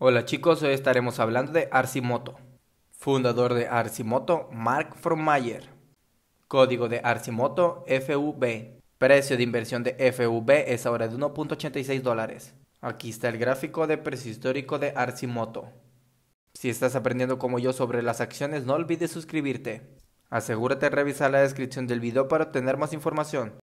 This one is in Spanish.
Hola chicos, hoy estaremos hablando de Arsimoto. Fundador de Arsimoto, Mark Frommeyer, Código de Arsimoto, FUB. Precio de inversión de FUB es ahora de 1.86 dólares. Aquí está el gráfico de precio histórico de Arsimoto. Si estás aprendiendo como yo sobre las acciones, no olvides suscribirte. Asegúrate de revisar la descripción del video para obtener más información.